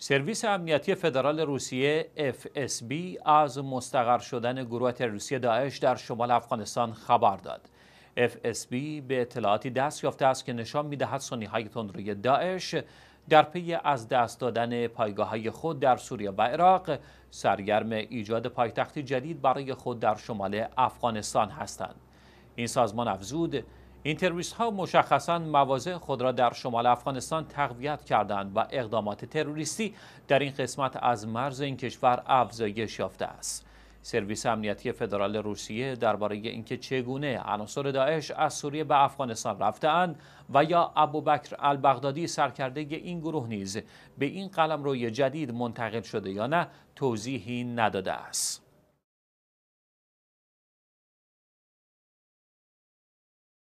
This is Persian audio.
سرویس امنیتی فدرال روسیه FSB از مستقر شدن گروه روسیه داعش در شمال افغانستان خبر داد. FSB به اطلاعاتی دست یافته است که نشان می‌دهد سنی تندروی داعش در پی از دست دادن پایگاه خود در سوریه و عراق سرگرم ایجاد پایتختی جدید برای خود در شمال افغانستان هستند. این سازمان افزود این تروریست ها مشخصا مواضع خود را در شمال افغانستان تقویت کردند و اقدامات تروریستی در این قسمت از مرز این کشور افزایش یافته است. سرویس امنیتی فدرال روسیه درباره اینکه چگونه عناصر داعش از سوریه به افغانستان رفتهاند و یا ابوبکر البغدادی سرکرده این گروه نیز به این قلمروی جدید منتقل شده یا نه توضیحی نداده است.